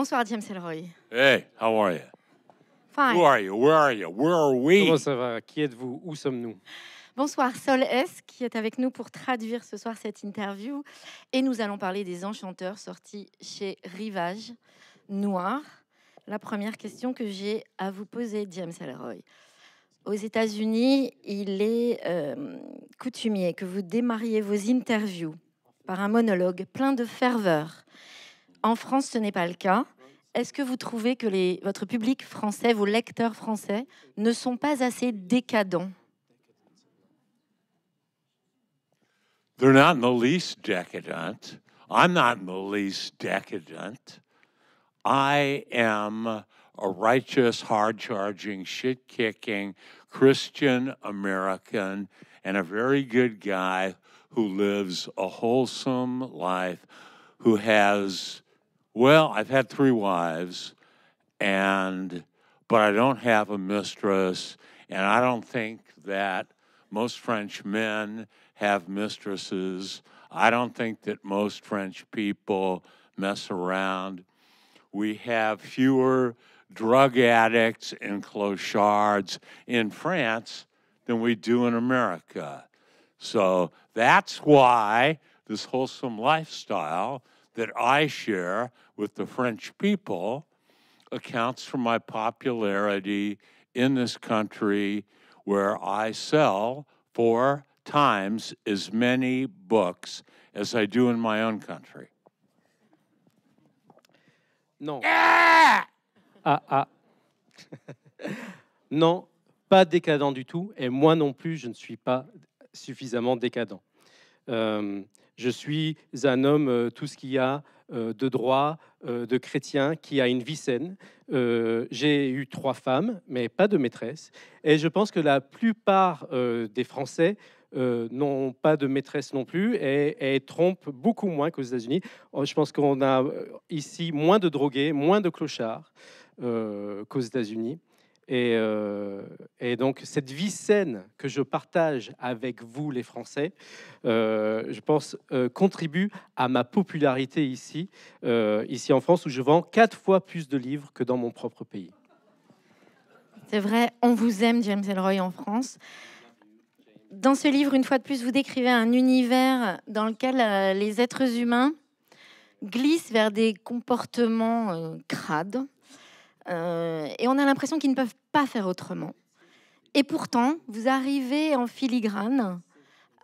Bonsoir, James Elroy. Hey, how are you? Fine. Who are you? Where are you? Where are we? Comment ça va? Qui êtes-vous? Où sommes-nous? Bonsoir, Sol S, qui est avec nous pour traduire ce soir cette interview. Et nous allons parler des enchanteurs sortis chez Rivage Noir. La première question que j'ai à vous poser, James Elroy. Aux États-Unis, il est euh, coutumier que vous démarriez vos interviews par un monologue plein de ferveur en France, ce n'est pas le cas. Est-ce que vous trouvez que votre public français, vos lecteurs français, ne sont pas assez décadents They're not in the least decadent. I'm not in the least decadent. I am a righteous, hard charging, shit kicking Christian American and a very good guy who lives a wholesome life, who has Well, I've had three wives, and but I don't have a mistress, and I don't think that most French men have mistresses. I don't think that most French people mess around. We have fewer drug addicts and clochards in France than we do in America. So that's why this wholesome lifestyle that I share with the French people accounts for my popularity in this country where I sell four times as many books as I do in my own country. Non. Ah, ah. ah. non, pas décadent du tout. Et moi non plus, je ne suis pas suffisamment décadent. Euh, Je suis un homme, euh, tout ce qu'il y a euh, de droit, euh, de chrétien, qui a une vie saine. J'ai eu trois femmes, mais pas de maîtresse. Et je pense que la plupart des Français n'ont pas de maîtresse non plus et, trompent beaucoup moins qu'aux États-Unis. Je pense qu'on a ici moins de drogués, moins de clochards qu'aux États-Unis. Et, euh, et, donc, cette vie saine que je partage avec vous, les Français, euh, je pense, euh, contribue à ma popularité ici, ici en France, où je vends quatre fois plus de livres que dans mon propre pays. C'est vrai, on vous aime, James Elroy, en France. Dans ce livre, une fois de plus, vous décrivez un univers dans lequel les êtres humains glissent vers des comportements crades euh, et on a l'impression qu'ils ne peuvent pas faire autrement. Et pourtant, vous arrivez en filigrane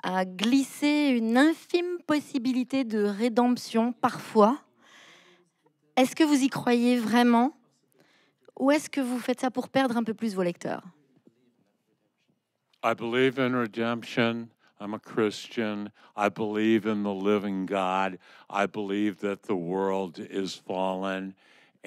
à glisser une infime possibilité de rédemption parfois. Est-ce que vous y croyez vraiment ou est-ce que vous faites ça pour perdre un peu plus vos lecteurs I believe in redemption. I'm a Christian. I believe in the living God. I believe that world is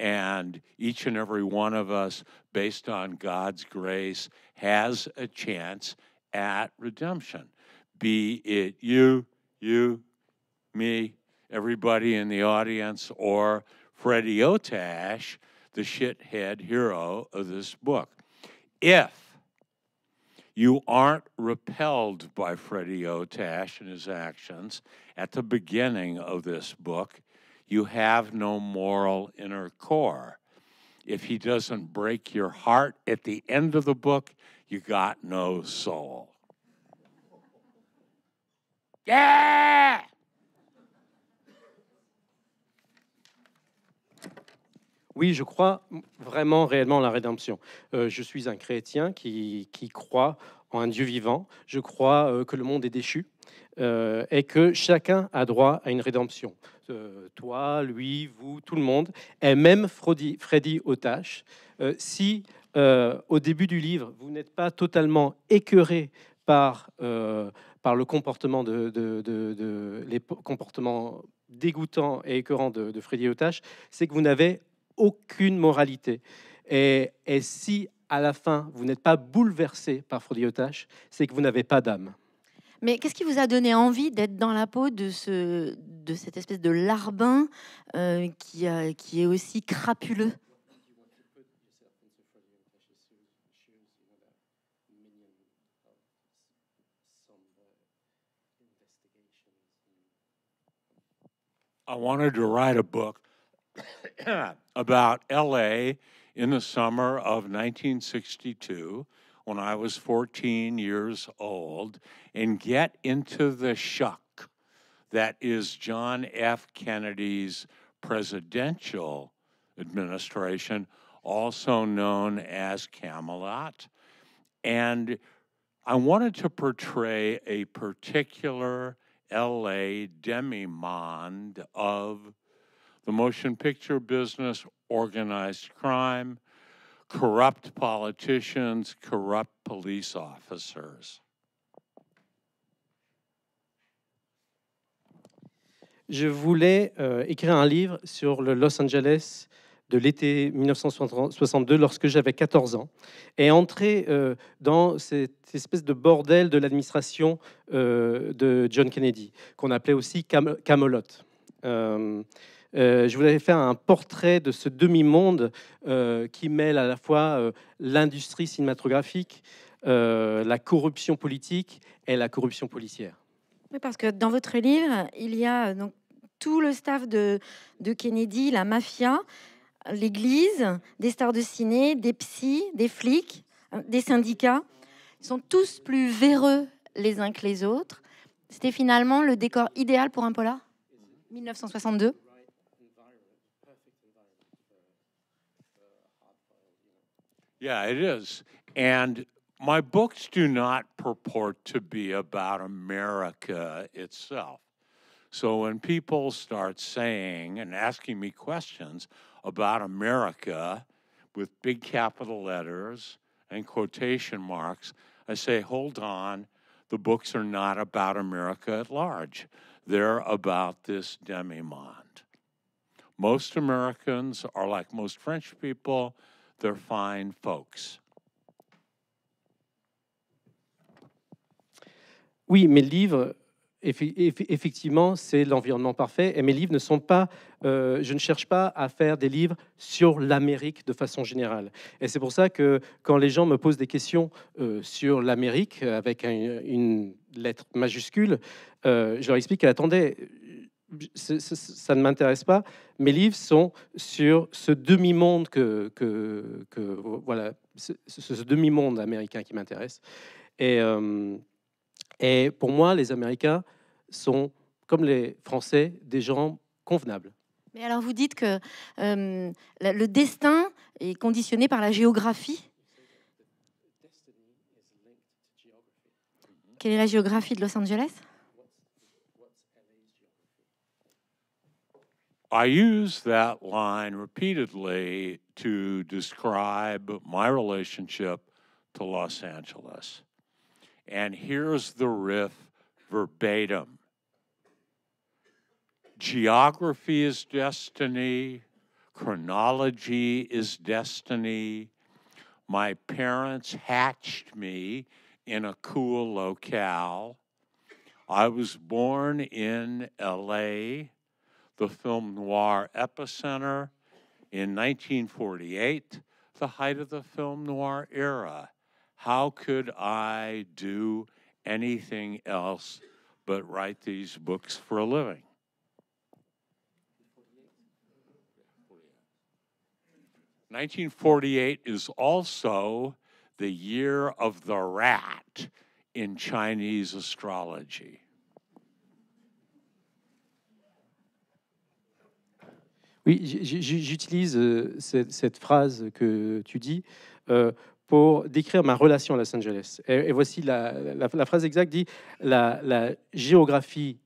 And each and every one of us, based on God's grace, has a chance at redemption. Be it you, you, me, everybody in the audience, or Freddie Otash, the shithead hero of this book. If you aren't repelled by Freddie Otash and his actions at the beginning of this book, You have no moral inner core. If he doesn't break your heart at the end of the book, you got no soul. Yeah! Oui, je crois vraiment réellement en la rédemption. Euh, je suis un chrétien qui, qui croit en un Dieu vivant. Je crois euh, que le monde est déchu. Et euh, que chacun a droit à une rédemption. Euh, toi, lui, vous, tout le monde, et même Freddy, Freddy Otache. Euh, si au début du livre, vous n'êtes pas totalement écœuré par, par le comportement de, les comportements dégoûtants et écœurants de, Freddy Otache, c'est que vous n'avez aucune moralité. Et, et si à la fin, vous n'êtes pas bouleversé par Freddy Otache, c'est que vous n'avez pas d'âme. Mais qu'est-ce qui vous a donné envie d'être dans la peau de, ce, de cette espèce de larbin euh, qui, est aussi crapuleux I wanted to write a book about LA in the summer of 1962 when I was 14 years old and get into the shuck that is John F. Kennedy's presidential administration, also known as Camelot. And I wanted to portray a particular LA demimonde of the motion picture business, organized crime, corrupt politicians, corrupt police officers. Je voulais euh, écrire un livre sur le Los Angeles de l'été 1962, lorsque j'avais 14 ans, et entrer euh, dans cette espèce de bordel de l'administration euh, de John Kennedy, qu'on appelait aussi Camelot. Euh, je voulais faire un portrait de ce demi-monde euh, qui mêle à la fois euh, l'industrie cinématographique, la corruption politique et la corruption policière. parce que dans votre livre, il y a donc tout le staff de, de Kennedy, la mafia, l'église, des stars de ciné, des psys, des flics, des syndicats. Ils sont tous plus véreux les uns que les autres. C'était finalement le décor idéal pour un polar 1962 Yeah, it is. And my books do not purport to be about America itself. So when people start saying and asking me questions about America with big capital letters and quotation marks, I say, hold on, the books are not about America at large. They're about this demimonde. Most Americans are like most French people fine Oui, mes livres, effectivement, c'est l'environnement parfait. Et mes livres ne sont pas, euh, je ne cherche pas à faire des livres sur l'Amérique de façon générale. Et c'est pour ça que quand les gens me posent des questions euh, sur l'Amérique avec une lettre majuscule, euh, je leur explique attendaient ça, ne m'intéresse pas. Mes livres sont sur ce demi-monde que, voilà, ce, demi-monde américain qui m'intéresse. Et, euh, et pour moi, les Américains sont, comme les Français, des gens convenables. Mais alors, vous dites que euh, le destin est conditionné par la géographie. Quelle est la géographie de Los Angeles I use that line repeatedly to describe my relationship to Los Angeles. And here's the riff verbatim Geography is destiny, chronology is destiny. My parents hatched me in a cool locale. I was born in LA the film noir epicenter. In 1948, the height of the film noir era, how could I do anything else but write these books for a living? Nineteen forty-eight is also the year of the rat in Chinese astrology. Oui, j'utilise euh, cette phrase que tu dis euh, pour décrire ma relation à Los Angeles. Et, voici la, phrase exacte dit la, géographie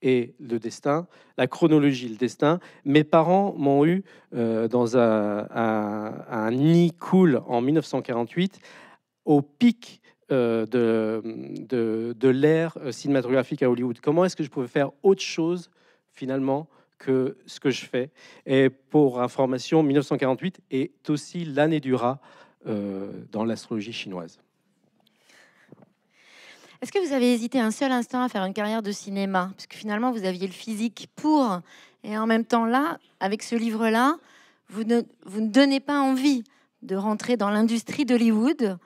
et le destin, la chronologie, le destin. Mes parents m'ont eu euh, dans un, un, nid cool en 1948 au pic de l'ère cinématographique à Hollywood. Comment est-ce que je pouvais faire autre chose finalement que ce que je fais. Et pour information, 1948 est aussi l'année du rat euh, dans l'astrologie chinoise. Est-ce que vous avez hésité un seul instant à faire une carrière de cinéma Parce que finalement, vous aviez le physique pour. Et en même temps, là, avec ce livre-là, vous ne, vous ne donnez pas envie de rentrer dans l'industrie d'Hollywood.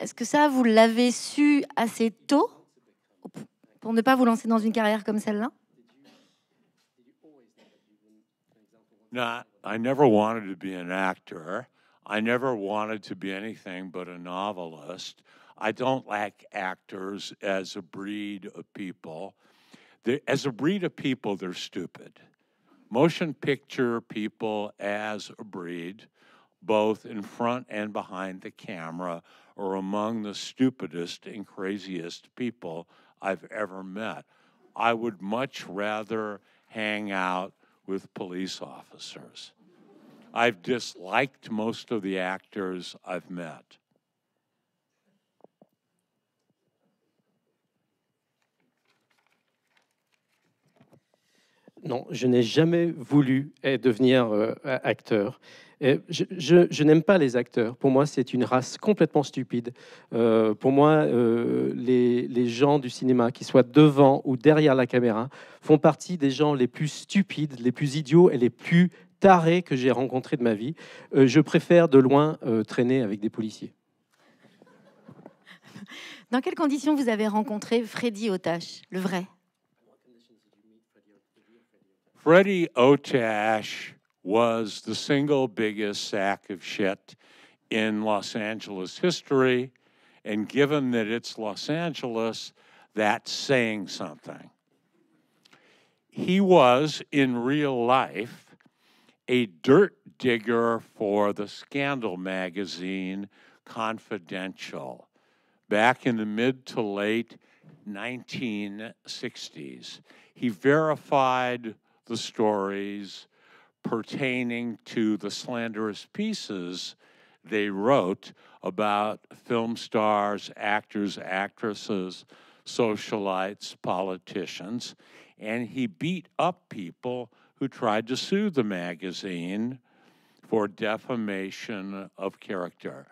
Est-ce que ça, vous l'avez su assez tôt pour ne pas vous lancer dans une carrière comme celle-là No, I never wanted to be an actor. I never wanted to be anything but a novelist. I don't like actors as a breed of people. they as a breed of people, they're stupid. Motion picture people as a breed, both in front and behind the camera, are among the stupidest and craziest people I've ever met. I would much rather hang out with police officers. I've disliked most of the actors I've met. Non, je n'ai jamais voulu devenir euh, acteur. je, n'aime pas les acteurs. Pour moi, c'est une race complètement stupide. Euh, pour moi, euh, les, gens du cinéma, qu'ils soient devant ou derrière la caméra, font partie des gens les plus stupides, les plus idiots et les plus tarés que j'ai rencontrés de ma vie. Euh, je préfère de loin traîner avec des policiers. Dans quelles conditions vous avez rencontré Freddy Otash, le vrai Freddy Otash... was the single biggest sack of shit in Los Angeles history. And given that it's Los Angeles, that's saying something. He was, in real life, a dirt digger for the scandal magazine Confidential back in the mid to late 1960s. He verified the stories pertaining to the slanderous pieces they wrote about film stars, actors, actresses, socialites, politicians, and he beat up people who tried to sue the magazine for defamation of character.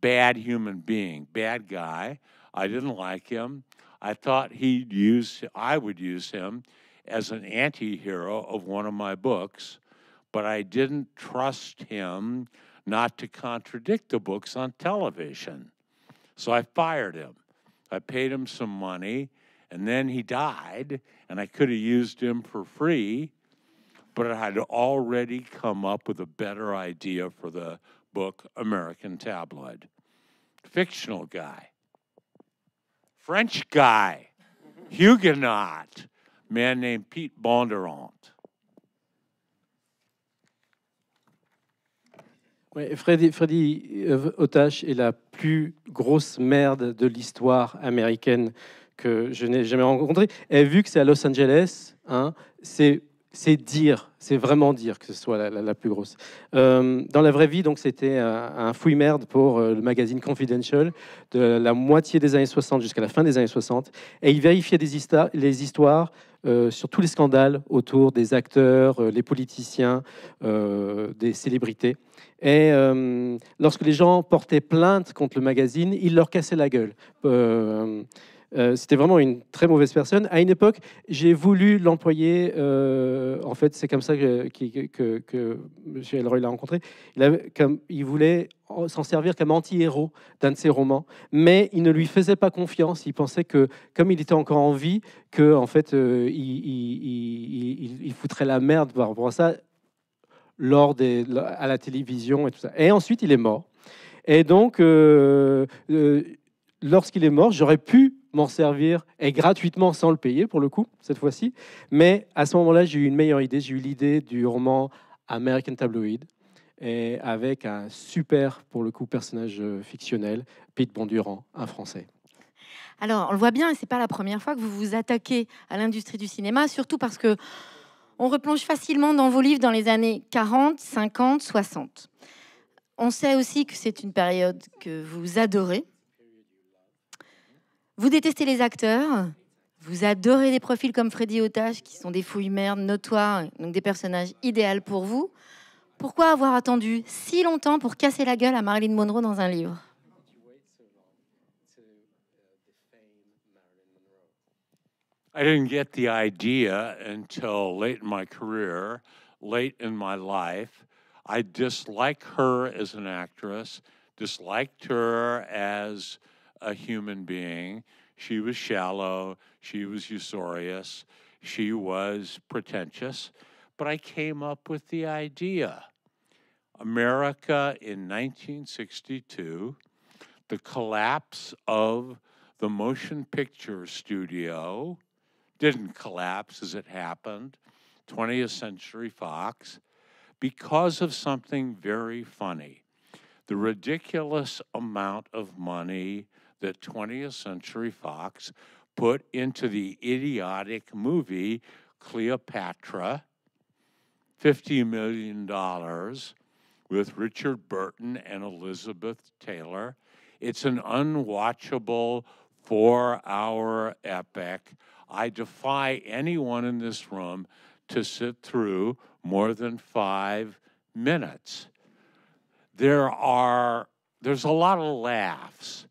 Bad human being, bad guy. I didn't like him. I thought he'd use I would use him as an anti-hero of one of my books but I didn't trust him not to contradict the books on television. So I fired him. I paid him some money, and then he died, and I could have used him for free, but I had already come up with a better idea for the book American Tabloid. Fictional guy, French guy, Huguenot, man named Pete Bondurant. Freddy, Freddy euh, est la plus grosse merde de l'histoire américaine que je n'ai jamais rencontrée. Et vu que c'est à Los Angeles, hein, c'est c'est dire, c'est vraiment dire que ce soit la, plus grosse. Euh, dans la vraie vie, donc, c'était euh, un, fouille-merde pour euh, le magazine Confidential de la moitié des années 60 jusqu'à la fin des années 60. Et il vérifiait des les histoires sur tous les scandales autour des acteurs, les politiciens, des célébrités. Et lorsque les gens portaient plainte contre le magazine, il leur cassait la gueule. Euh, c'était vraiment une très mauvaise personne. À une époque, j'ai voulu l'employer. Euh, en fait, c'est comme ça que, M. Elroy l'a rencontré. Il, comme, il voulait s'en servir comme anti-héros d'un de ses romans, mais il ne lui faisait pas confiance. Il pensait que, comme il était encore en vie, que en fait, euh, il, foutrait la merde par rapport à ça lors des, à la télévision et tout ça. Et ensuite, il est mort. Et donc, lorsqu'il est mort, j'aurais pu m'en servir et gratuitement sans le payer pour le coup, cette fois-ci. Mais à ce moment-là, j'ai eu une meilleure idée. J'ai eu l'idée du roman American Tabloid et avec un super, pour le coup, personnage euh, fictionnel, Pete Bondurant, un Français. Alors, on le voit bien, et c'est pas la première fois que vous vous attaquez à l'industrie du cinéma, surtout parce que on replonge facilement dans vos livres dans les années 40, 50, 60. On sait aussi que c'est une période que vous adorez, vous détestez les acteurs, vous adorez des profils comme Freddy Otage, qui sont des fouilles merdes notoires, donc des personnages idéaux pour vous. Pourquoi avoir attendu si longtemps pour casser la gueule à Marilyn Monroe dans un livre I didn't get the idea until late in my career, late in my life. I disliked her as an actress, disliked her as a human being. She was shallow. She was usurious. She was pretentious. But I came up with the idea America in 1962, the collapse of the motion picture studio didn't collapse as it happened, 20th Century Fox, because of something very funny the ridiculous amount of money that 20th Century Fox put into the idiotic movie Cleopatra, $50 million with Richard Burton and Elizabeth Taylor. It's an unwatchable four hour epic. I defy anyone in this room to sit through more than five minutes. There are, there's a lot of laughs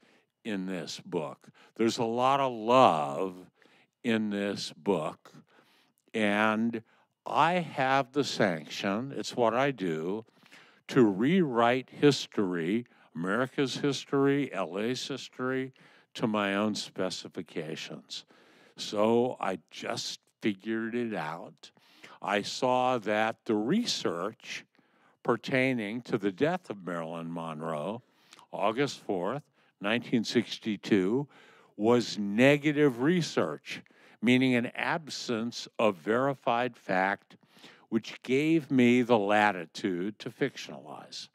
in this book. There's a lot of love in this book. And I have the sanction, it's what I do, to rewrite history, America's history, LA's history, to my own specifications. So I just figured it out. I saw that the research pertaining to the death of Marilyn Monroe, August 4th, 1962, was negative research, meaning an absence of verified fact, which gave me the latitude to fictionalize.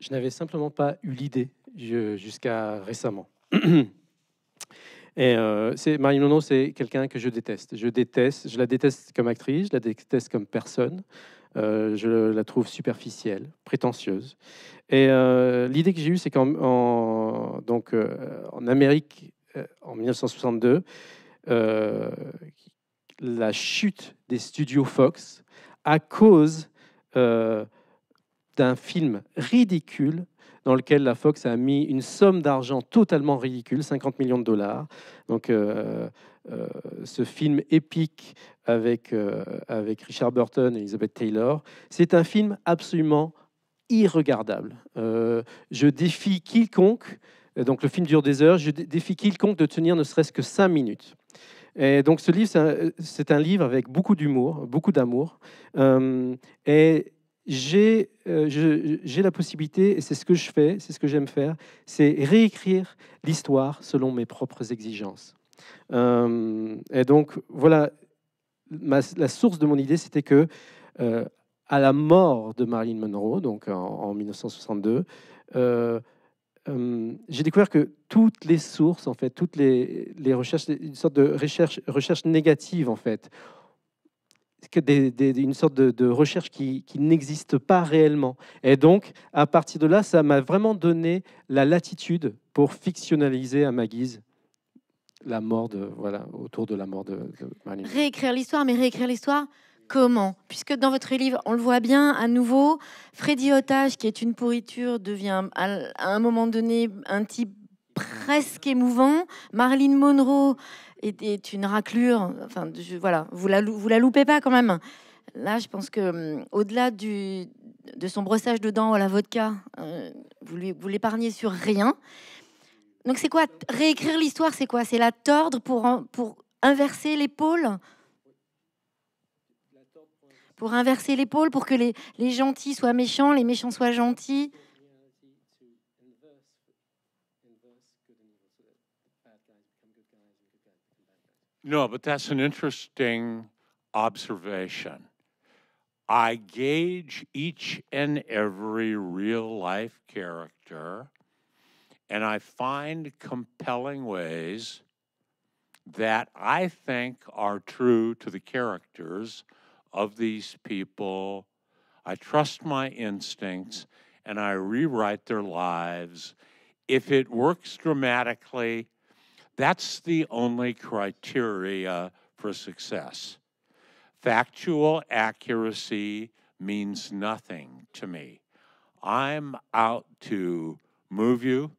Je n'avais simplement pas eu l'idée jusqu'à récemment. Et euh, Marie Nono, c'est quelqu'un que je déteste. Je déteste, je la déteste comme actrice, je la déteste comme personne. Euh, je la trouve superficielle, prétentieuse. Et euh, l'idée que j'ai eue, c'est qu'en donc, euh, en Amérique, en 1962, la chute des studios Fox à cause d'un film ridicule dans lequel la Fox a mis une somme d'argent totalement ridicule, 50 millions de dollars. Donc, euh, ce film épique avec, euh, avec Richard Burton et Elizabeth Taylor. C'est un film absolument irregardable. Euh, je défie quiconque, donc le film dure des heures, je défie quiconque de tenir ne serait-ce que cinq minutes. Et donc ce livre, c'est un, livre avec beaucoup d'humour, beaucoup d'amour. et j'ai la possibilité, et c'est ce que je fais, c'est ce que j'aime faire, c'est réécrire l'histoire selon mes propres exigences. Euh, et donc, voilà, la source de mon idée, c'était que euh, à la mort de Marilyn Monroe, donc en, 1962, euh, j'ai découvert que toutes les sources, en fait, toutes les, les recherches, une sorte de recherche, recherche négative, en fait, que une sorte de, recherche qui, qui n'existe pas réellement. Et donc, à partir de là, ça m'a vraiment donné la latitude pour fictionnaliser à ma guise la mort de voilà autour de la mort de, Marilyn. Réécrire l'histoire, mais réécrire l'histoire comment Puisque dans votre livre, on le voit bien à nouveau, Freddy Otage, qui est une pourriture, devient à un moment donné un type presque émouvant. Marilyn Monroe est, une raclure. Enfin, voilà, vous la vous la loupez pas quand même. Là, je pense que hum, au-delà de son brossage de dents à la vodka, euh, vous vous l'épargnez sur rien. Donc c'est quoi Réécrire l'histoire, c'est quoi C'est la tordre pour, pour inverser l'épaule pour inverser l'épaule, pour que les, les gentils soient méchants, les méchants soient gentils. Non but that's an interesting observation. I gauge each and every real life character and I find compelling ways that I think are true to the characters of these people. I trust my instincts and I rewrite their lives. If it works dramatically, that's the only criteria for success. Factual accuracy means nothing to me. I'm out to move you,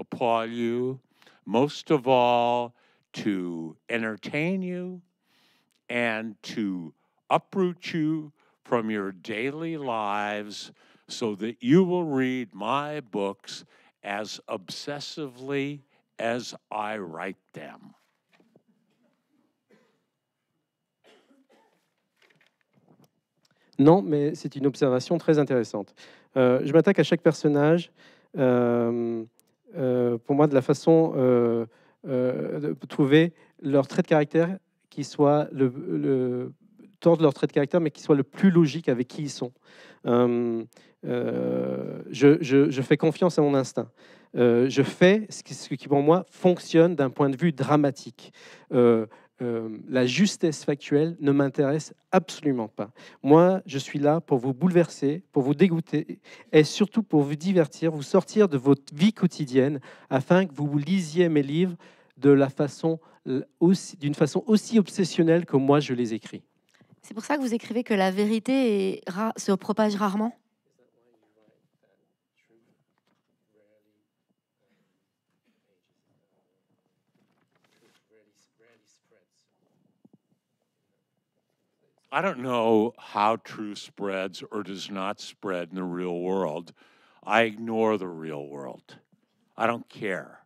applaud you, most of all, to entertain you and to uproot you from your daily lives so that you will read my books as obsessively as I write them. Non, mais c'est une observation très intéressante. Euh, je m'attaque à chaque personnage. Euh, Euh, pour moi, de la façon euh, euh, de trouver leur trait de caractère qui soit le, le de leur trait de caractère, mais qui soit le plus logique avec qui ils sont. je, je, je, fais confiance à mon instinct. je fais ce qui, ce qui, pour moi, fonctionne d'un point de vue dramatique. Euh, la justesse factuelle ne m'intéresse absolument pas. Moi, je suis là pour vous bouleverser, pour vous dégoûter et surtout pour vous divertir, vous sortir de votre vie quotidienne afin que vous lisiez mes livres de la façon euh, d'une façon aussi obsessionnelle que moi je les écris. C'est pour ça que vous écrivez que la vérité se propage rarement I don't know how truth spreads or does not spread in the real world. I ignore the real world. I don't care.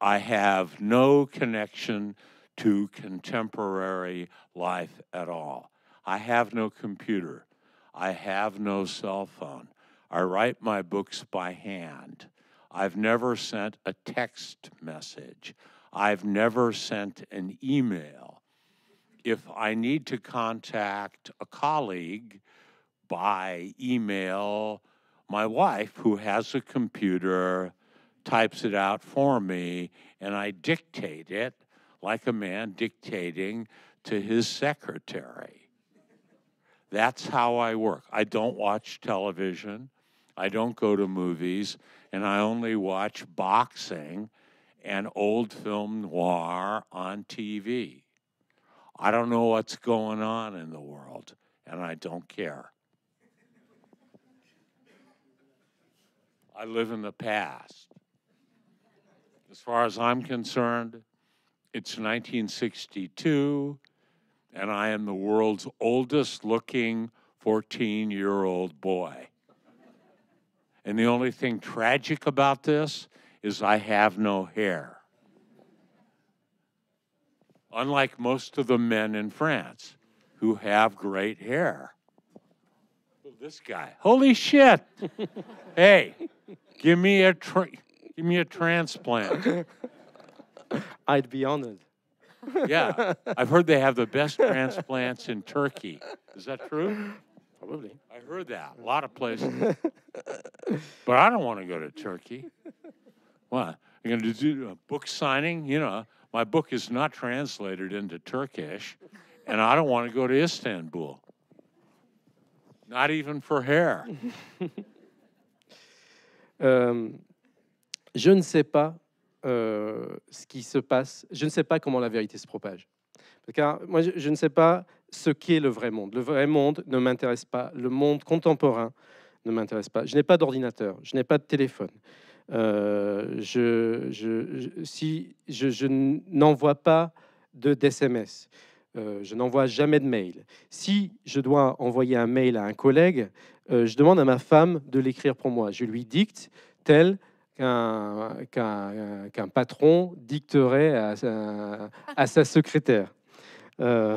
I have no connection to contemporary life at all. I have no computer. I have no cell phone. I write my books by hand. I've never sent a text message. I've never sent an email if I need to contact a colleague by email, my wife, who has a computer, types it out for me, and I dictate it like a man dictating to his secretary. That's how I work. I don't watch television, I don't go to movies, and I only watch boxing and old film noir on TV. I don't know what's going on in the world, and I don't care. I live in the past. As far as I'm concerned, it's 1962, and I am the world's oldest looking 14 year old boy. And the only thing tragic about this is I have no hair unlike most of the men in France who have great hair. This guy, holy shit! hey, give me a tra- give me a transplant. I'd be honored. yeah, I've heard they have the best transplants in Turkey. Is that true? Probably. I heard that a lot of places. but I don't want to go to Turkey. What? I'm going to do a book signing, you know. Turkish, Istanbul. je ne sais pas euh, ce qui se passe. Je ne sais pas comment la vérité se propage. Car moi, je ne sais pas ce qu'est le vrai monde. Le vrai monde ne m'intéresse pas. Le monde contemporain ne m'intéresse pas. Je n'ai pas d'ordinateur. Je n'ai pas de téléphone. Euh, je, je, si je, n'envoie pas de SMS euh, je n'envoie jamais de mail. Si je dois envoyer un mail à un collègue, euh, je demande à ma femme de l'écrire pour moi. Je lui dicte tel qu'un patron dicterait à, sa secrétaire. je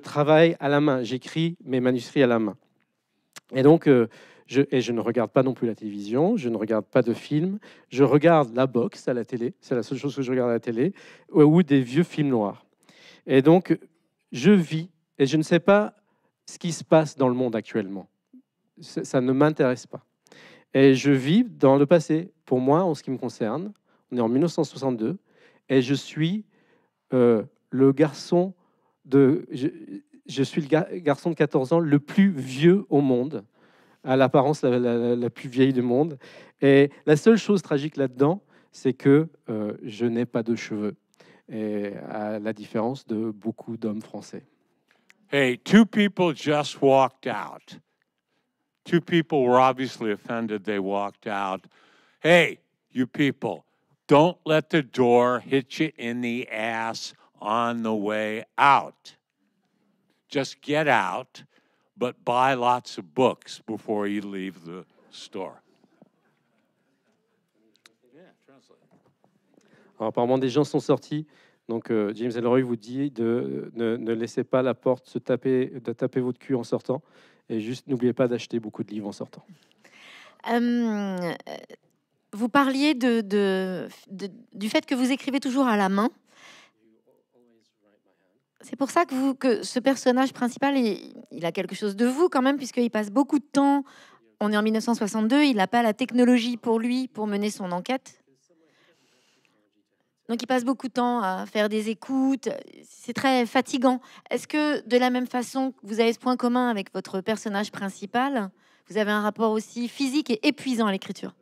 travaille à la main, j'écris mes manuscrits à la main. Et donc, je, et je ne regarde pas non plus la télévision, je ne regarde pas de films, je regarde la boxe à la télé, c'est la seule chose que je regarde à la télé, ou, des vieux films noirs. Et donc, je vis et je ne sais pas ce qui se passe dans le monde actuellement. Ça ne m'intéresse pas. Et je vis dans le passé. Pour moi, en ce qui me concerne, on est en 1962 et je suis euh, le garçon de... Je, suis le garçon de 14 ans le plus vieux au monde à l'apparence la, la, la, plus vieille du monde. Et la seule chose tragique là-dedans, c'est que euh, je n'ai pas de cheveux, et à la différence de beaucoup d'hommes français. Hey, two people just walked out. Two people were obviously offended. They walked out. Hey, you people, don't let the door hit you in the ass on the way out. Just get out but buy lots of books before you leave the store. apparemment, des gens sont sortis. Donc, euh, James Ellroy vous dit de ne, ne, laissez pas la porte se taper, de taper votre cul en sortant. Et juste, n'oubliez pas d'acheter beaucoup de livres en sortant. Euh, vous parliez du fait que vous écrivez toujours à la main. C'est pour ça que, vous, que ce personnage principal, il, a quelque chose de vous quand même, puisqu'il passe beaucoup de temps. On est en 1962, il n'a pas la technologie pour lui pour mener son enquête. Donc il passe beaucoup de temps à faire des écoutes. C'est très fatigant. Est-ce que de la même façon, vous avez ce point commun avec votre personnage principal Vous avez un rapport aussi physique et épuisant à l'écriture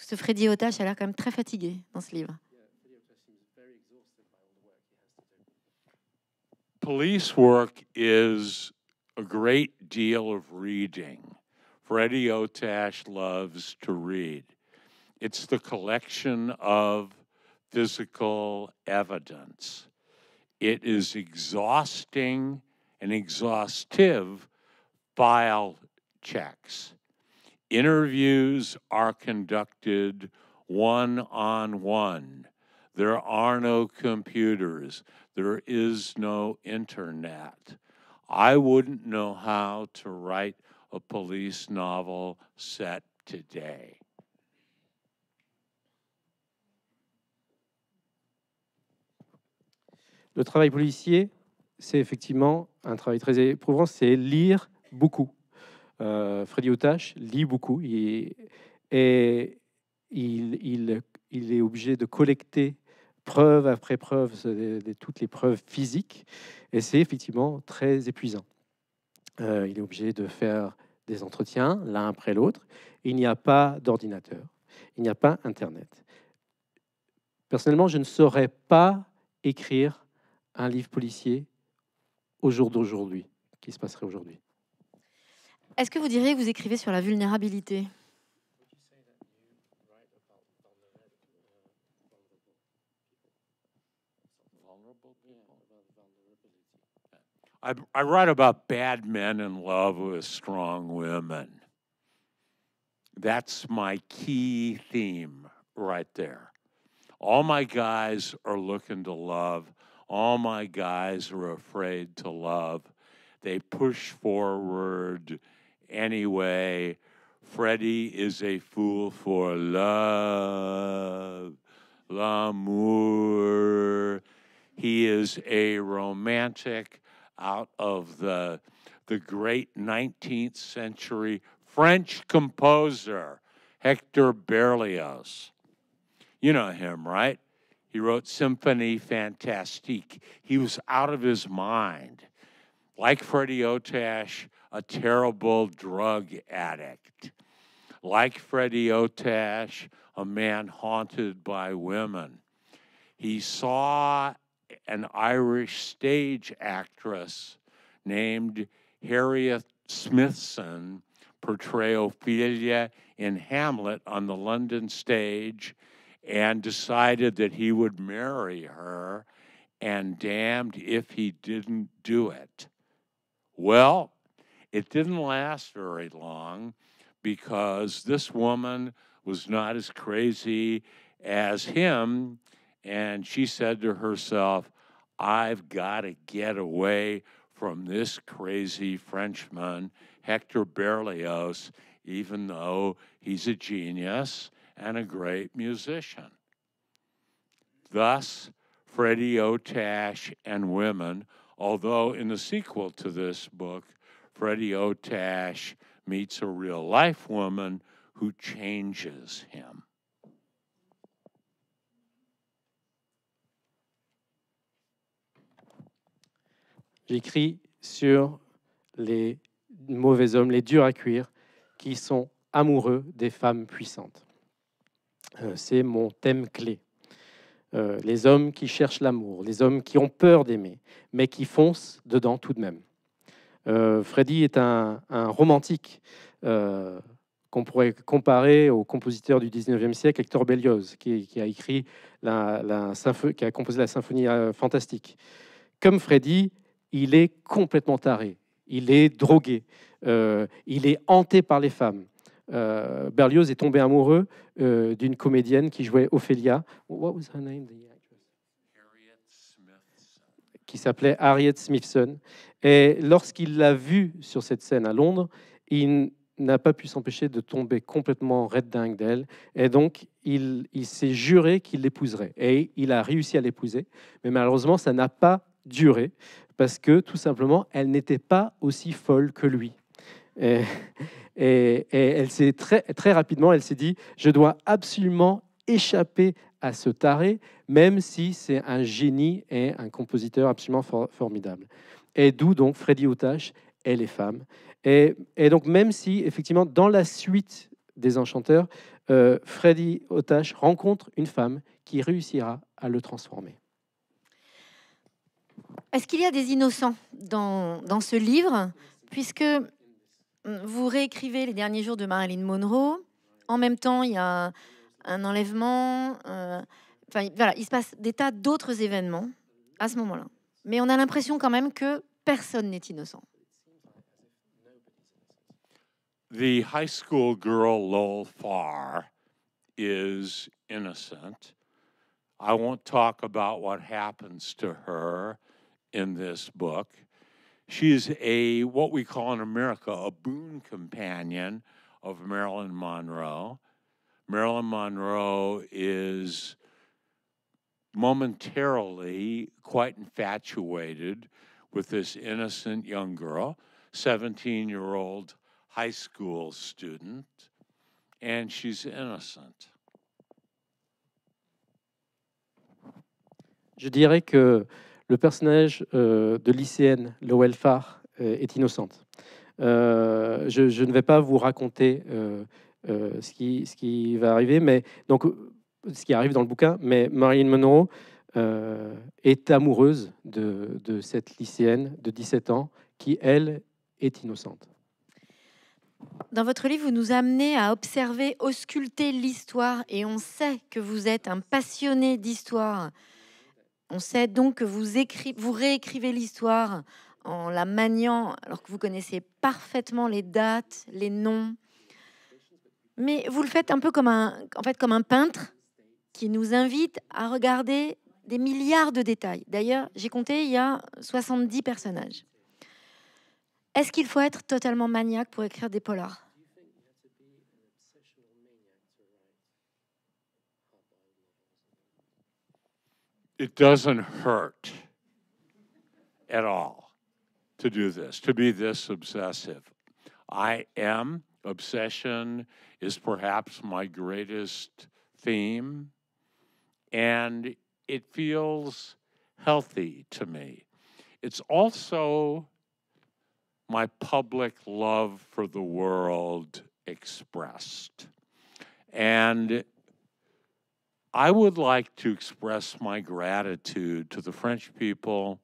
ce Freddy Otache a l'air quand même très fatigué dans ce livre. Police work is a great deal of reading. Freddy Otash loves to read. It's the collection of physical evidence. It is exhausting and exhaustive file checks. Interviews are conducted one on one. There are no computers. There is no internet. I wouldn't know how to write a police novel set today. Le travail policier, c'est effectivement un travail très éprouvant, c'est lire beaucoup. Euh, Freddy Otache lit beaucoup et, il, est obligé de collecter preuve après preuve, de toutes les preuves physiques, et c'est effectivement très épuisant. Euh, il est obligé de faire des entretiens l'un après l'autre. Il n'y a pas d'ordinateur, il n'y a pas Internet. Personnellement, je ne saurais pas écrire un livre policier au jour d'aujourd'hui, qui se passerait aujourd'hui. Est-ce que vous diriez que vous écrivez sur la vulnérabilité I, I write about bad men in love with strong women. That's my key theme right there. All my guys are looking to love. All my guys are afraid to love. They push forward anyway. Freddie is a fool for love, l'amour. He is a romantic out of the, the great 19th century French composer, Hector Berlioz. You know him, right? He wrote Symphonie Fantastique. He was out of his mind. Like Freddie Otash, a terrible drug addict. Like Freddie Otash, a man haunted by women. He saw an Irish stage actress named Harriet Smithson portray Ophelia in Hamlet on the London stage and decided that he would marry her and damned if he didn't do it. Well, it didn't last very long because this woman was not as crazy as him. And she said to herself, I've got to get away from this crazy Frenchman, Hector Berlioz, even though he's a genius and a great musician. Thus, Freddie Otash and Women, although in the sequel to this book, Otash meets a real life woman who changes him. J'écris sur les mauvais hommes, les durs à cuire, qui sont amoureux des femmes puissantes. Euh, c'est mon thème clé. Euh, les hommes qui cherchent l'amour, les hommes qui ont peur d'aimer, mais qui foncent dedans tout de même. Euh, Freddy est un, romantique euh, qu'on pourrait comparer au compositeur du 19e siècle, Hector Berlioz, qui, a écrit la, qui a composé la symphonie euh, fantastique. Comme Freddy, il est complètement taré, il est drogué, il est hanté par les femmes. Berlioz est tombé amoureux d'une comédienne qui jouait Ophélia. What was her name? qui s'appelait Harriet Smithson. Et lorsqu'il l'a vue sur cette scène à Londres, il n'a pas pu s'empêcher de tomber complètement red dingue d'elle. Et donc, il, s'est juré qu'il l'épouserait. Et il a réussi à l'épouser. Mais malheureusement, ça n'a pas duré parce que tout simplement, elle n'était pas aussi folle que lui. Et, elle s'est très, très rapidement, elle s'est dit, je dois absolument échapper à se tarer, même si c'est un génie et un compositeur absolument formidable. Et d'où donc Freddy Otache et les femmes. Et, donc même si, effectivement, dans la suite des enchanteurs, euh, Freddy Otache rencontre une femme qui réussira à le transformer. Est-ce qu'il y a des innocents dans, dans ce livre Puisque hum, vous réécrivez Les derniers jours de Marilyn Monroe, en même temps, il y a un enlèvement. Euh, enfin, voilà, il se passe des tas d'autres événements à ce moment-là. Mais on a l'impression quand même que personne n'est innocent. The high school girl Lowell Farr is innocent. I won't talk about what happens to her in this book. She's a what we call in America a boon companion of Marilyn Monroe. Marilyn Monroe is momentarily quite infatuated with this innocent young girl, 17 year old high school student, and she's innocent. Je dirais que le personnage euh, de lycéenne Lowell Farr euh, est innocente. Euh, je, je, ne vais pas vous raconter euh, euh, ce, qui, va arriver. Mais donc, ce qui arrive dans le bouquin, mais Marilyn Monroe euh, est amoureuse de, cette lycéenne de 17 ans qui, elle, est innocente. Dans votre livre, vous nous amenez à observer, ausculter l'histoire et on sait que vous êtes un passionné d'histoire. On sait donc que vous, écri vous réécrivez l'histoire en la maniant alors que vous connaissez parfaitement les dates, les noms, mais vous le faites un peu comme un, en fait, comme un peintre qui nous invite à regarder des milliards de détails. D'ailleurs, j'ai compté, il y a 70 personnages. Est-ce qu'il faut être totalement maniaque pour écrire des polars It doesn't hurt at all to do this, to be this obsessive. I am obsession is perhaps my greatest theme. And it feels healthy to me. It's also my public love for the world expressed. And I would like to express my gratitude to the French people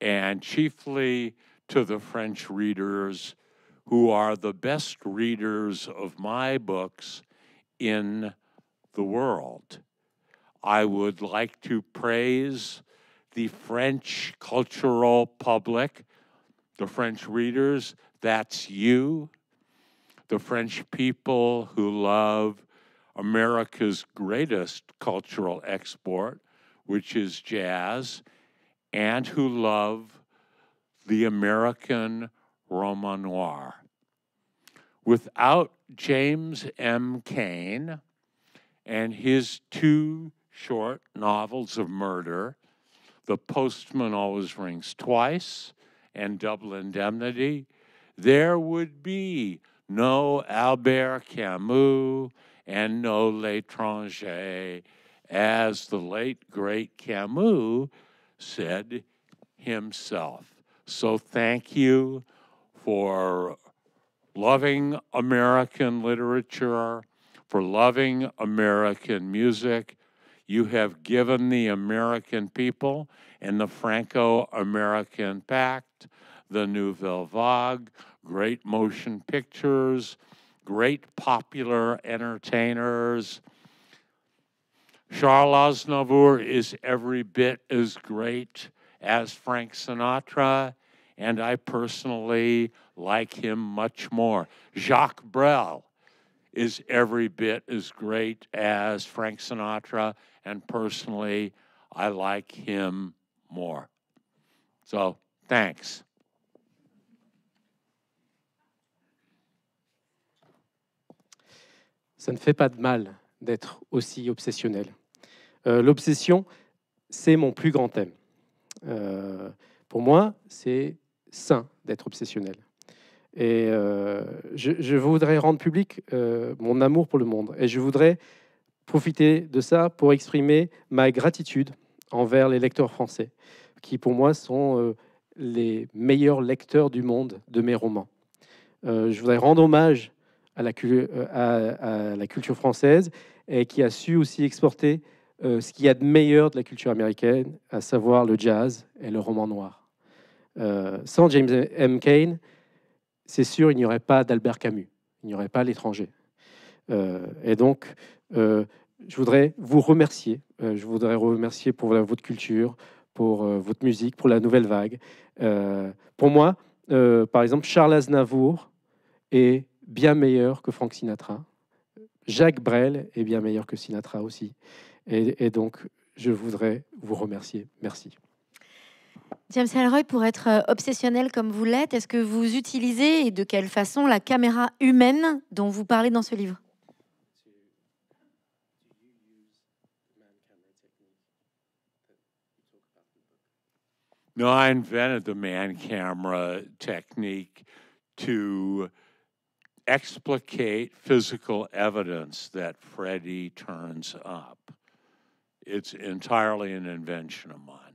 and chiefly to the French readers who are the best readers of my books in the world. I would like to praise the French cultural public, the French readers, that's you, the French people who love America's greatest cultural export, which is jazz, and who love the American Romanoir. Without James M. Cain and his two short novels of murder, The Postman Always Rings Twice and Double Indemnity, there would be no Albert Camus and no L'Etranger, as the late great Camus said himself. So thank you for loving American literature, for loving American music. You have given the American people and the Franco American Pact, the Nouvelle Vague, great motion pictures, great popular entertainers. Charles Aznavour is every bit as great as Frank Sinatra and I personally like him much more. Jacques Brel is every bit as great as Frank Sinatra, and personally, I like him more. So, thanks. Ça ne fait pas de mal d'être aussi obsessionnel. Euh, L'obsession, c'est mon plus grand thème. Euh, pour moi, c'est sain d'être obsessionnel. Et euh, je, voudrais rendre public euh, mon amour pour le monde. Et je voudrais profiter de ça pour exprimer ma gratitude envers les lecteurs français, qui pour moi sont euh, les meilleurs lecteurs du monde de mes romans. je voudrais rendre hommage à la, à la, culture française et qui a su aussi exporter ce qu'il y a de meilleur de la culture américaine, à savoir le jazz et le roman noir. Euh, sans James M. Kane, c'est sûr, il n'y aurait pas d'Albert Camus, il n'y aurait pas l'étranger. Euh, et donc, euh, je voudrais vous remercier. je voudrais remercier pour votre culture, pour votre musique, pour la nouvelle vague. pour moi, par exemple, Charles Aznavour est bien meilleur que Frank Sinatra. Jacques Brel est bien meilleur que Sinatra aussi. et donc, je voudrais vous remercier. Merci. James Ellroy, pour être euh, obsessionnel comme vous l'êtes, est-ce que vous utilisez et de quelle façon la caméra humaine dont vous parlez dans ce livre No, I invented the man camera technique to explicate physical evidence that Freddie turns up. It's entirely an invention of mine.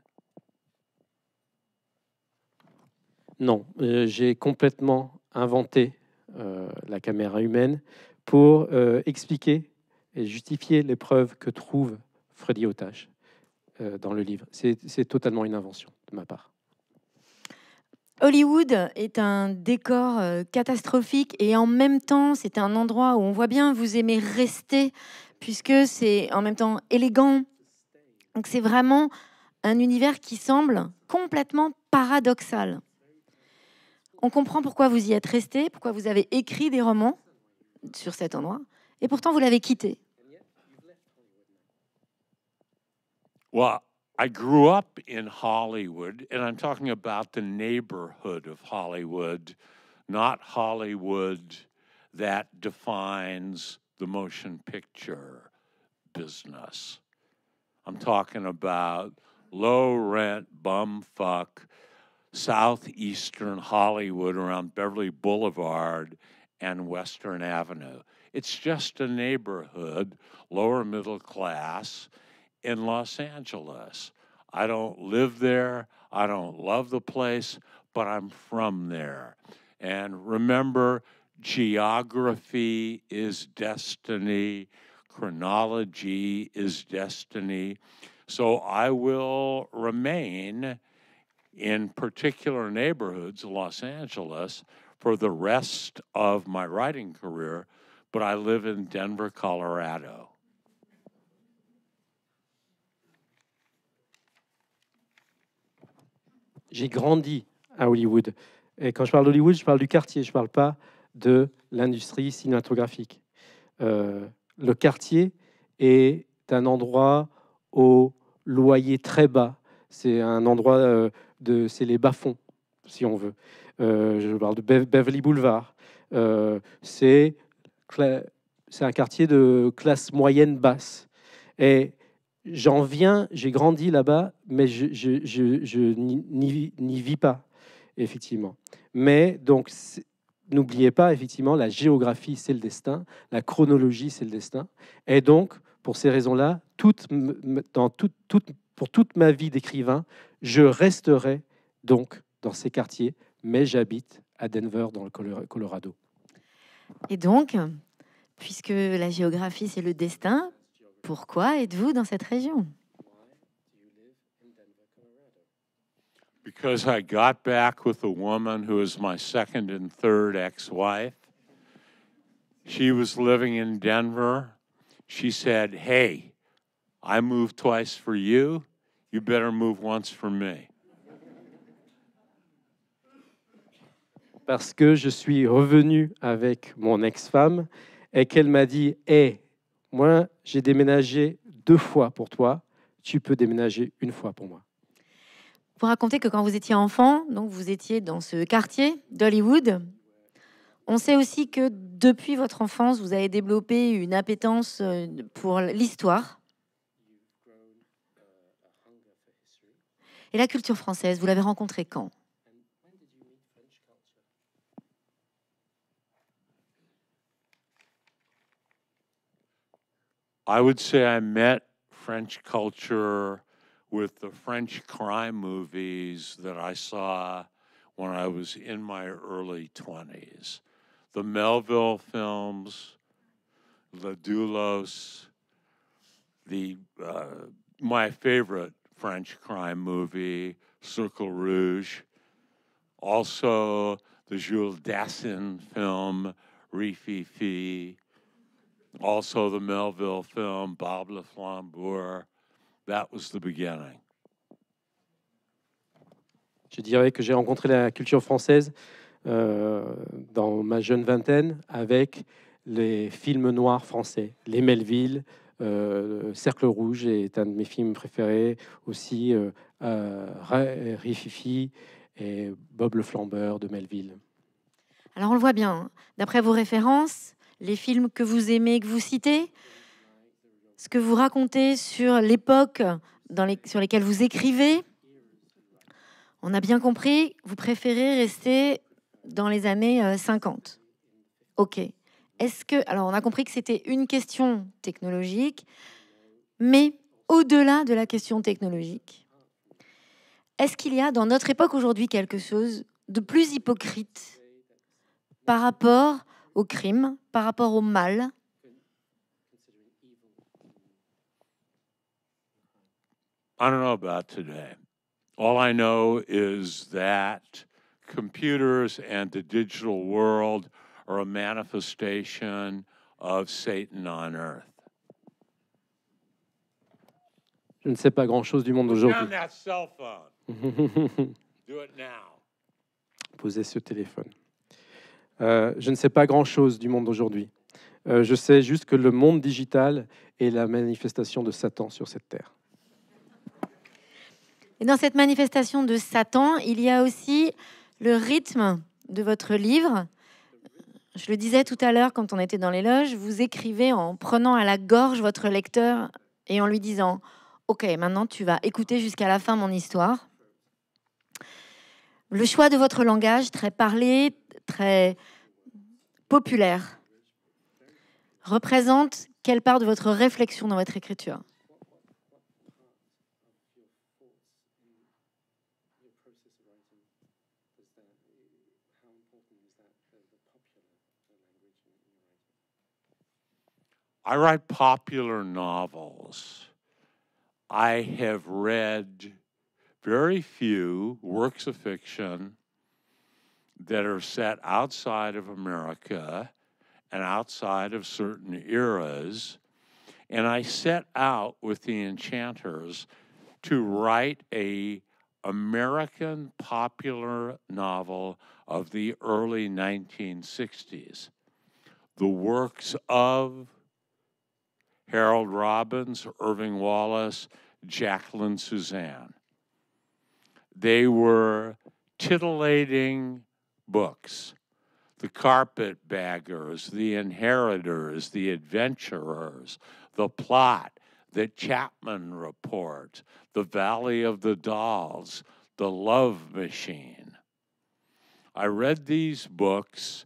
Non, euh, j'ai complètement inventé euh, la caméra humaine pour euh, expliquer et justifier les preuves que trouve Freddy Otache dans le livre. C'est totalement une invention de ma part. Hollywood est un décor catastrophique et en même temps c'est un endroit où on voit bien vous aimez rester puisque c'est en même temps élégant. Donc c'est vraiment un univers qui semble complètement paradoxal. On comprend pourquoi vous y êtes resté, pourquoi vous avez écrit des romans sur cet endroit, et pourtant vous l'avez quitté. Well, I grew up in Hollywood, and I'm talking about the neighborhood of Hollywood, not Hollywood that defines the motion picture business. I'm talking about low rent bumfuck southeastern Hollywood around Beverly Boulevard and Western Avenue. It's just a neighborhood, lower middle class in Los Angeles. I don't live there. I don't love the place, but I'm from there. And remember, geography is destiny, chronology is destiny. So I will remain in particular neighborhoods, Los Angeles, for the rest of my writing career, but I live in Denver, Colorado. J'ai grandi à Hollywood. Et quand je parle d'Hollywood, je parle du quartier, je ne parle pas de l'industrie cinématographique. Euh, le quartier est un endroit au loyer très bas. C'est un endroit euh, c'est les bas-fonds, si on veut. Euh, je parle de Beverly Boulevard. Euh, c'est un quartier de classe moyenne basse. Et j'en viens, j'ai grandi là-bas, mais je, n'y vis pas, effectivement. Mais donc, n'oubliez pas, effectivement, la géographie, c'est le destin, la chronologie, c'est le destin. Et donc, pour ces raisons-là, pour toute ma vie d'écrivain, je resterai donc dans ces quartiers, mais j'habite à Denver, dans le Colorado. Et donc, puisque la géographie, c'est le destin, pourquoi êtes-vous dans cette région Because I got back with a woman who is my second and third ex-wife. She was living in Denver. She said, "Hey, I moved twice for you. Parce que je suis revenu avec mon ex-femme et qu'elle m'a dit Hé, moi, j'ai déménagé deux fois pour toi, tu peux déménager une fois pour moi. Vous racontez que quand vous étiez enfant, donc vous étiez dans ce quartier d'Hollywood. On sait aussi que depuis votre enfance, vous avez développé une appétence euh, pour l'histoire. Et la culture française, vous l'avez rencontrée quand I would say I met French culture with the French crime movies that I saw when I was in my early 20s. The Melville films, La Doulos, the, uh, my favorite French crime movie, Circle Rouge. Also, the Jules Dassin film, Rififi. Also, the Melville film, Bob Le Flambeur*. That was the beginning. Je dirais que j'ai rencontré la culture française euh, dans ma jeune vingtaine avec les films noirs français, les Melville, euh, Cercle Rouge est un de mes films préférés. Aussi, euh, euh, Rififi et Bob le Flambeur de Melville. Alors on le voit bien, hein. d'après vos références, les films que vous aimez, que vous citez, ce que vous racontez sur l'époque les, sur lesquelles vous écrivez, on a bien compris, vous préférez rester dans les années 50. Ok. Est-ce que, alors on a compris que c'était une question technologique, mais au-delà de la question technologique, est-ce qu'il y a dans notre époque aujourd'hui quelque chose de plus hypocrite par rapport au crime, par rapport au mal is computers and digital je ne sais pas grand-chose du monde d'aujourd'hui. Posez ce téléphone. Euh, je ne sais pas grand-chose du monde d'aujourd'hui. Euh, je sais juste que le monde digital est la manifestation de Satan sur cette terre. Et dans cette manifestation de Satan, il y a aussi le rythme de votre livre, je le disais tout à l'heure quand on était dans les loges, vous écrivez en prenant à la gorge votre lecteur et en lui disant Ok, maintenant tu vas écouter jusqu'à la fin mon histoire. Le choix de votre langage, très parlé, très populaire, représente quelle part de votre réflexion dans votre écriture I write popular novels. I have read very few works of fiction that are set outside of America and outside of certain eras. And I set out with the enchanters to write a American popular novel of the early 1960s. The works of Harold Robbins, Irving Wallace, Jacqueline Suzanne. They were titillating books The Carpetbaggers, The Inheritors, The Adventurers, The Plot, The Chapman Report, The Valley of the Dolls, The Love Machine. I read these books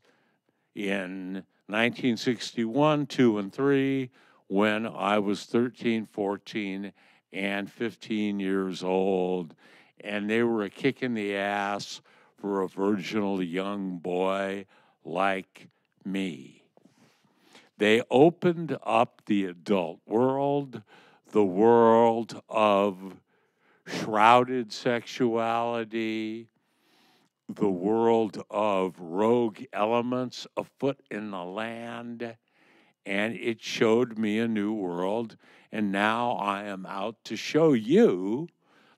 in 1961, 2, and 3, when I was 13, 14, and 15 years old, and they were a kick in the ass for a virginal young boy like me. They opened up the adult world, the world of shrouded sexuality, the world of rogue elements afoot in the land and it showed me a new world. And now I am out to show you,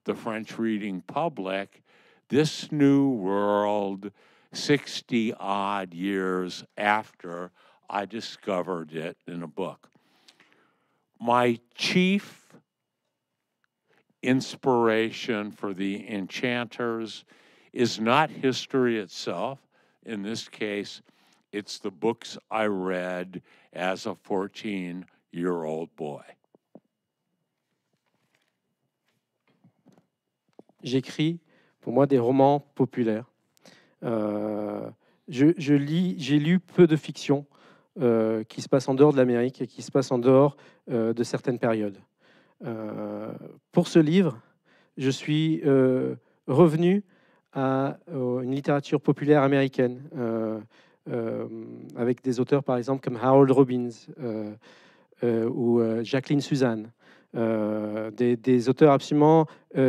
the French reading public, this new world 60 odd years after I discovered it in a book. My chief inspiration for the enchanters is not history itself, in this case, It's the books I read as a 14 year old boy. J'écris pour moi des romans populaires. Euh, je, lis, j'ai lu peu de fiction euh, qui se passe en dehors de l'Amérique et qui se passe en dehors euh, de certaines périodes. pour ce livre, je suis revenu à une littérature populaire américaine. Euh, avec des auteurs par exemple comme Harold Robbins euh, euh, ou Jacqueline Suzanne, des, auteurs absolument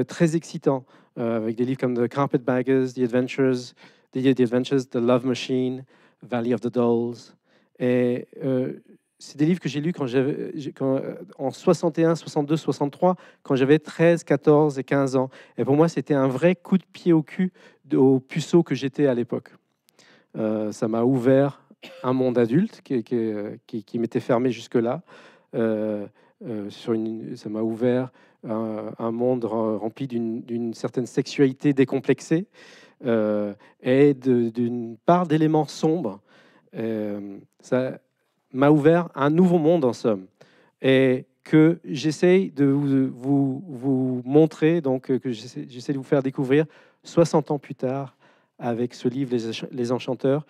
très excitants, avec des livres comme The Carpetbaggers, The Adventures, The, Adventures, The Love Machine, Valley of the Dolls. Et c'est des livres que j'ai lus quand en 61, 62, 63, quand j'avais 13, 14 et 15 ans. Et pour moi, c'était un vrai coup de pied au cul au puceau que j'étais à l'époque. Euh, ça m'a ouvert un monde adulte qui, euh, m'était fermé jusque-là. Euh, ça m'a ouvert un, monde rempli d'une certaine sexualité décomplexée et d'une part d'éléments sombres. ça m'a ouvert un nouveau monde en somme. Et que j'essaye de vous, vous, montrer, donc que j'essaie de vous faire découvrir 60 ans plus tard avec ce livre Les, Enchanteurs.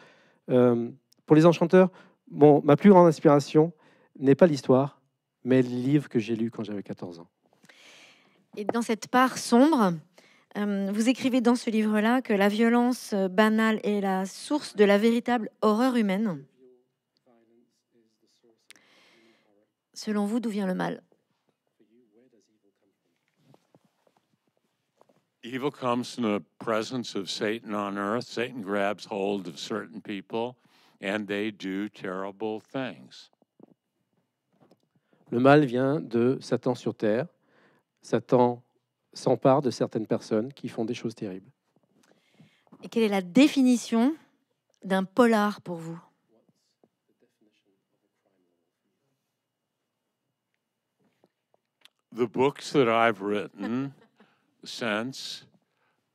Euh, pour Les Enchanteurs, bon, ma plus grande inspiration n'est pas l'histoire, mais le livre que j'ai lu quand j'avais 14 ans. Et dans cette part sombre, euh, vous écrivez dans ce livre-là que la violence euh, banale est la source de la véritable horreur humaine. Selon vous, d'où vient le mal evil comes from the presence of Satan on earth. Satan grabs hold of certain people and they do terrible things. Le mal vient de Satan sur terre. Satan s'empare de certaines personnes qui font des choses terribles. Et quelle est la définition d'un polar pour vous The books that I've written since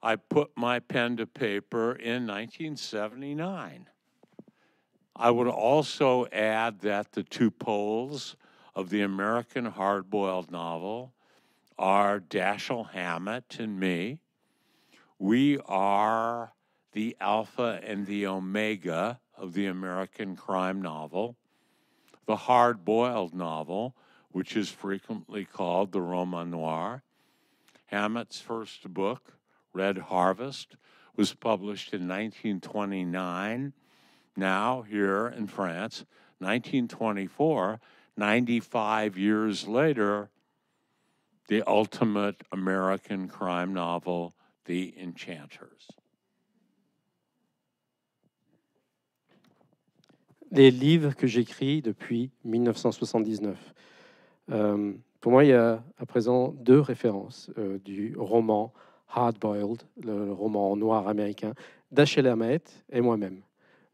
I put my pen to paper in 1979. I would also add that the two poles of the American hard boiled novel are Dashiell Hammett and me. We are the alpha and the omega of the American crime novel, the hard boiled novel, which is frequently called the Roman Noir, Hammett's first book, Red Harvest, was published in 1929. Now, here in France, 1924, 95 years later, the ultimate American crime novel, The Enchanters. Les livres que j'écris depuis 1979. Euh, Pour moi, il y a à présent deux références euh, du roman Hard Boiled, le roman noir américain, d'Achille Hamet et moi-même.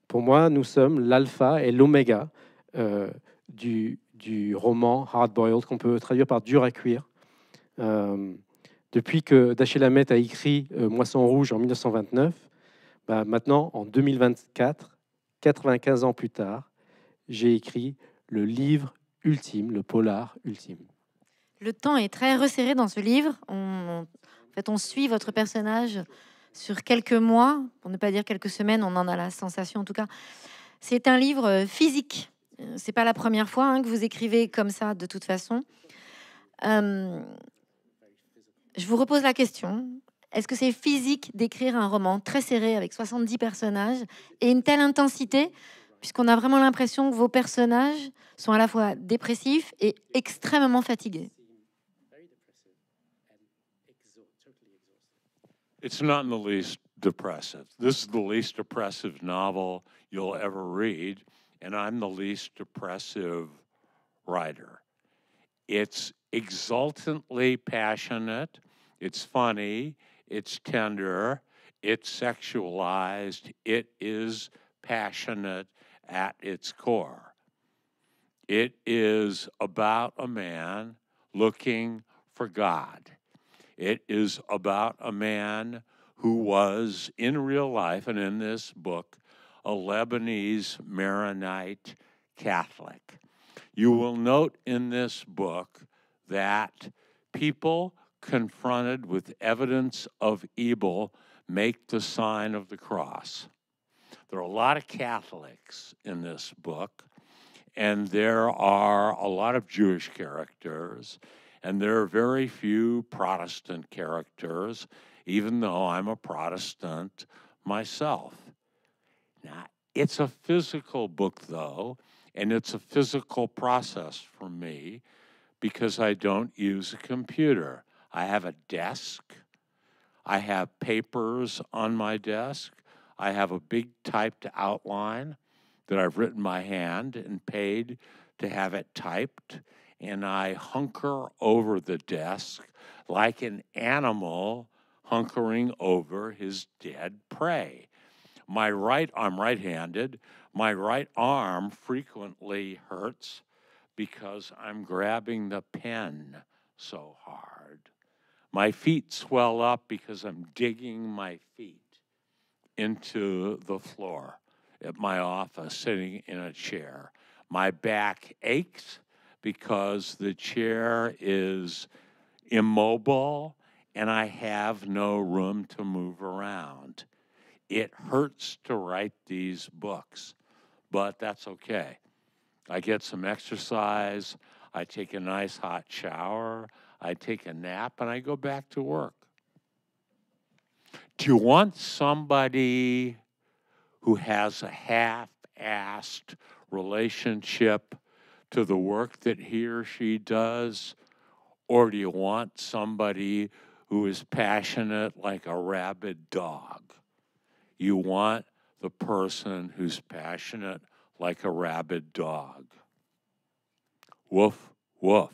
Pour moi, nous sommes l'alpha et l'oméga euh, du, du, roman Hard Boiled, qu'on peut traduire par dur à cuire. Euh, depuis que D'Achille Hamet a écrit Moisson Rouge en 1929, bah, maintenant, en 2024, 95 ans plus tard, j'ai écrit le livre ultime, le polar ultime le temps est très resserré dans ce livre. On, en fait, on suit votre personnage sur quelques mois, pour ne pas dire quelques semaines, on en a la sensation en tout cas. C'est un livre euh, physique. Euh, c'est pas la première fois hein, que vous écrivez comme ça, de toute façon. Euh, je vous repose la question. Est-ce que c'est physique d'écrire un roman très serré avec 70 personnages et une telle intensité, puisqu'on a vraiment l'impression que vos personnages sont à la fois dépressifs et extrêmement fatigués depressive and totally It's not in the least depressive. This is the least depressive novel you'll ever read, and I'm the least depressive writer. It's exultantly passionate, it's funny, it's tender, it's sexualized, it is passionate at its core. It is about a man looking for God. It is about a man who was in real life and in this book a Lebanese Maronite Catholic. You will note in this book that people confronted with evidence of evil make the sign of the cross. There are a lot of Catholics in this book, and there are a lot of Jewish characters, and there are very few Protestant characters, even though I'm a Protestant myself. Now, it's a physical book, though, and it's a physical process for me because I don't use a computer. I have a desk, I have papers on my desk, I have a big typed outline that I've written my hand and paid to have it typed and I hunker over the desk like an animal hunkering over his dead prey. My right, I'm right handed, my right arm frequently hurts because I'm grabbing the pen so hard. My feet swell up because I'm digging my feet into the floor at my office, sitting in a chair. My back aches because the chair is immobile and I have no room to move around. It hurts to write these books, but that's okay. I get some exercise, I take a nice hot shower, I take a nap, and I go back to work. Do you want somebody who has a half assed relationship to the work that he or she does? Or do you want somebody who is passionate like a rabid dog? You want the person who's passionate like a rabid dog. Woof, woof.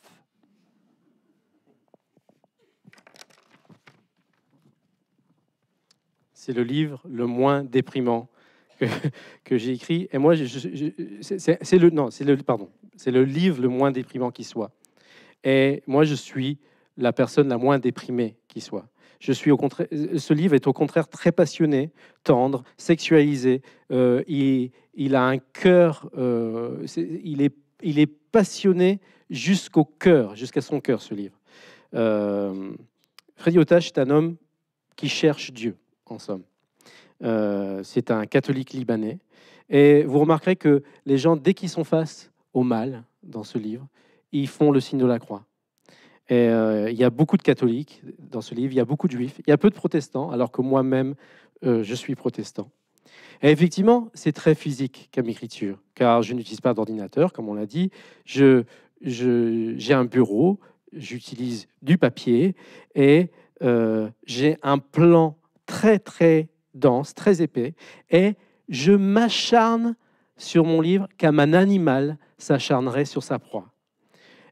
C'est le livre le moins déprimant que, que j'ai écrit. Et moi, c'est le. Non, c'est le. Pardon. C'est le livre le moins déprimant qui soit. Et moi, je suis la personne la moins déprimée qui soit. Je suis au contraire, ce livre est au contraire très passionné, tendre, sexualisé. Euh, il, a un cœur, euh, il, est, passionné jusqu'au cœur, jusqu'à son cœur, ce livre. Euh, Freddy Otache est un homme qui cherche Dieu, en somme. Euh, c'est un catholique libanais. Et vous remarquerez que les gens, dès qu'ils sont face au mal dans ce livre. ils font le signe de la croix. Et euh, il y a beaucoup de catholiques dans ce livre, il y a beaucoup de juifs, il y a peu de protestants, alors que moi-même, euh, je suis protestant. Et effectivement, c'est très physique comme écriture, car je n'utilise pas d'ordinateur, comme on l'a dit. Je, j'ai un bureau, j'utilise du papier et euh, j'ai un plan très, très dense, très épais, et je m'acharne sur mon livre qu'un un animal s'acharnerait sur sa proie.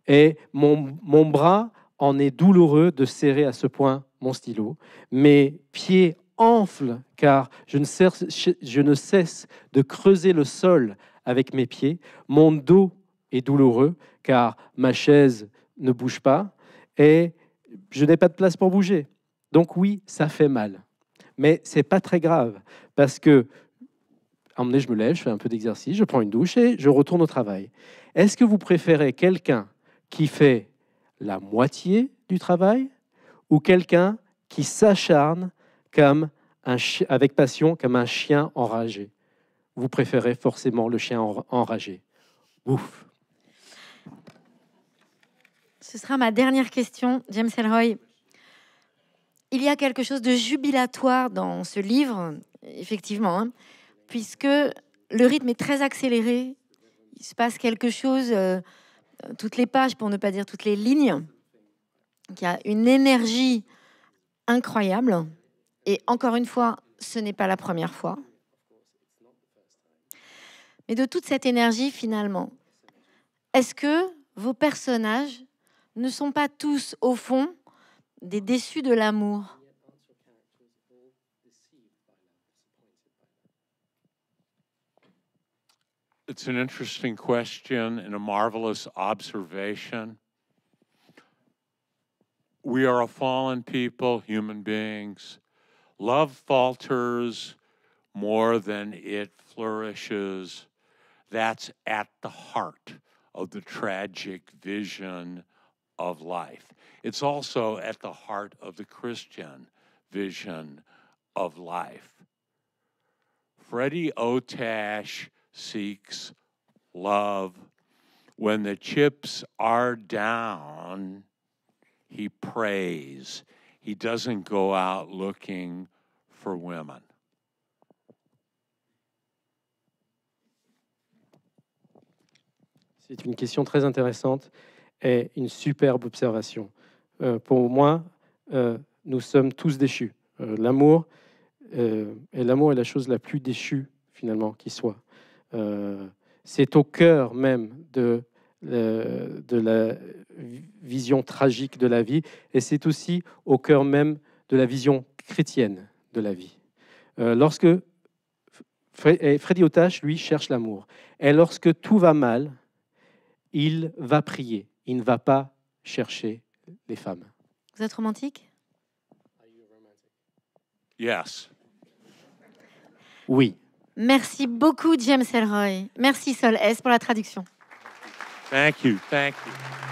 Et mon, bras en est douloureux de serrer à ce point mon stylo. Mes pieds enflent car je ne, cesse, je ne, cesse, de creuser le sol avec mes pieds. Mon dos est douloureux car ma chaise ne bouge pas et je n'ai pas de place pour bouger. Donc oui, ça fait mal. Mais c'est pas très grave parce que emmener, je me lève, je fais un peu d'exercice, je prends une douche et je retourne au travail. Est-ce que vous préférez quelqu'un qui fait la moitié du travail ou quelqu'un qui s'acharne comme un avec passion comme un chien enragé Vous préférez forcément le chien enragé. Ouf. Ce sera ma dernière question, James Elroy. Il y a quelque chose de jubilatoire dans ce livre, effectivement. Hein puisque le rythme est très accéléré. Il se passe quelque chose, euh, toutes les pages, pour ne pas dire toutes les lignes, qui a une énergie incroyable. Et encore une fois, ce n'est pas la première fois. Mais de toute cette énergie, finalement, est-ce que vos personnages ne sont pas tous, au fond, des déçus de l'amour It's an interesting question and a marvelous observation. We are a fallen people, human beings. Love falters more than it flourishes. That's at the heart of the tragic vision of life. It's also at the heart of the Christian vision of life. Freddie Otash love. When the chips are down, doesn't go out looking C'est une question très intéressante et une superbe observation. Euh, pour moi, euh, nous sommes tous déchus. Euh, l'amour, et l'amour est la chose la plus déchue finalement qui soit. Euh, c'est au cœur même de, euh, de la vision tragique de la vie, et c'est aussi au cœur même de la vision chrétienne de la vie. Euh, lorsque Freddy Otache, lui, cherche l'amour. Et lorsque tout va mal, il va prier. Il ne va pas chercher les femmes. Vous êtes romantique Yes. Oui. Merci beaucoup, James Elroy. Merci, Sol S, pour la traduction. Thank you. Thank you.